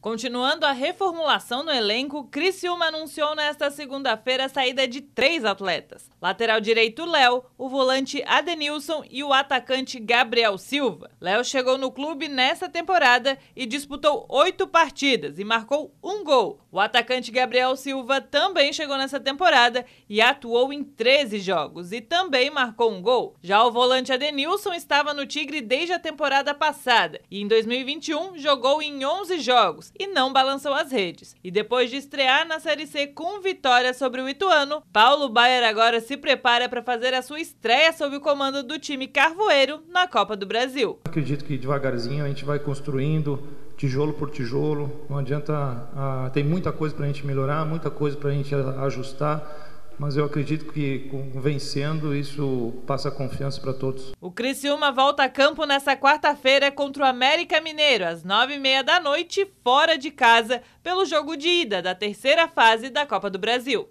Continuando a reformulação no elenco, Criciúma anunciou nesta segunda-feira a saída de três atletas. Lateral direito Léo, o volante Adenilson e o atacante Gabriel Silva. Léo chegou no clube nesta temporada e disputou oito partidas e marcou um gol. O atacante Gabriel Silva também chegou nessa temporada e atuou em 13 jogos e também marcou um gol. Já o volante Adenilson estava no Tigre desde a temporada passada e em 2021 jogou em 11 jogos e não balançou as redes. E depois de estrear na Série C com vitória sobre o Ituano, Paulo Baier agora se prepara para fazer a sua estreia sob o comando do time carvoeiro na Copa do Brasil. Acredito que devagarzinho a gente vai construindo tijolo por tijolo. Não adianta, ah, tem muita coisa para a gente melhorar, muita coisa para a gente ajustar mas eu acredito que vencendo isso passa confiança para todos. O Criciúma volta a campo nessa quarta-feira contra o América Mineiro, às nove e meia da noite, fora de casa, pelo jogo de ida da terceira fase da Copa do Brasil.